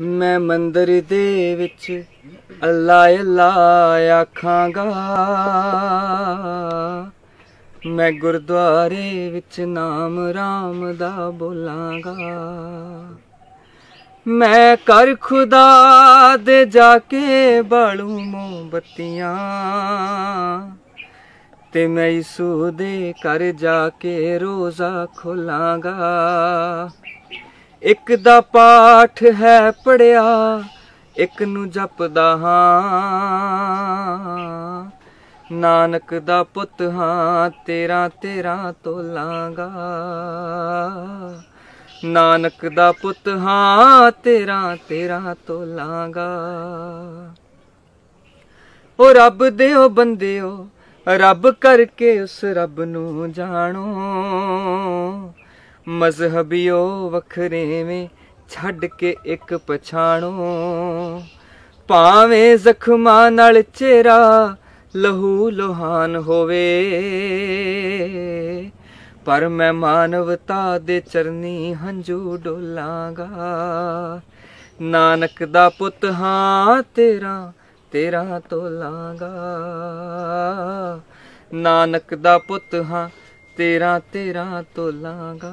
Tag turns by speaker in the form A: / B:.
A: ਮੈਂ ਮੰਦਰ ਦੇ ਵਿੱਚ ਅੱਲਾ ਅੱਲਾ ਆਖਾਂਗਾ ਮੈਂ ਗੁਰਦੁਆਰੇ ਵਿੱਚ ਨਾਮ ਰਾਮ ਦਾ ਬੋਲਾਂਗਾ ਮੈਂ ਕਰ ਖੁਦਾ ਦੇ ਜਾ ਕੇ ਬਾਲੂ ਮੋਮਬਤੀਆਂ ਤੇ ਮੈਂ ਇਸੂ ਦੇ ਕਰ ਜਾ ਕੇ ਰੋਜ਼ਾ ਖੋਲਾਂਗਾ ਇੱਕ ਦਾ ਪਾਠ ਹੈ ਪੜਿਆ ਇੱਕ ਨੂੰ ਜਪਦਾ ਹਾਂ ਨਾਨਕ ਦਾ ਪੁੱਤ ਹਾਂ ਤੇਰਾ ਤੇਰਾ ਤੋਲਾਂਗਾ ਨਾਨਕ ਦਾ ਪੁੱਤ ਹਾਂ ਤੇਰਾ ਤੇਰਾ ਤੋਲਾਂਗਾ ਓ ਰੱਬ ਦੇ ਓ ਓ ਰੱਬ ਕਰਕੇ ਉਸ ਰੱਬ ਨੂੰ ਜਾਣੋ ਮਜ਼ਹਬਿਓ ਵਖਰੇਵੇਂ ਛੱਡ ਕੇ ਇੱਕ ਪਛਾਣੋ ਭਾਵੇਂ ਜ਼ਖਮਾਂ ਨਾਲ ਚਿਹਰਾ ਲਹੂ ਲੋਹਾਨ ਹੋਵੇ ਪਰ ਮੈਂ ਮਾਨਵਤਾ ਦੇ ਚਰਨੀ ਹੰਝੂ ਡੋਲਾਂਗਾ ਨਾਨਕ ਦਾ ਪੁੱਤ ਹਾਂ ਤੇਰਾ ਤੇਰਾ ਤੋਲਾਂਗਾ ਨਾਨਕ ਦਾ ਪੁੱਤ ਹਾਂ ਤੇਰਾ ਤੇਰਾ ਤੋਲਾਂਗਾ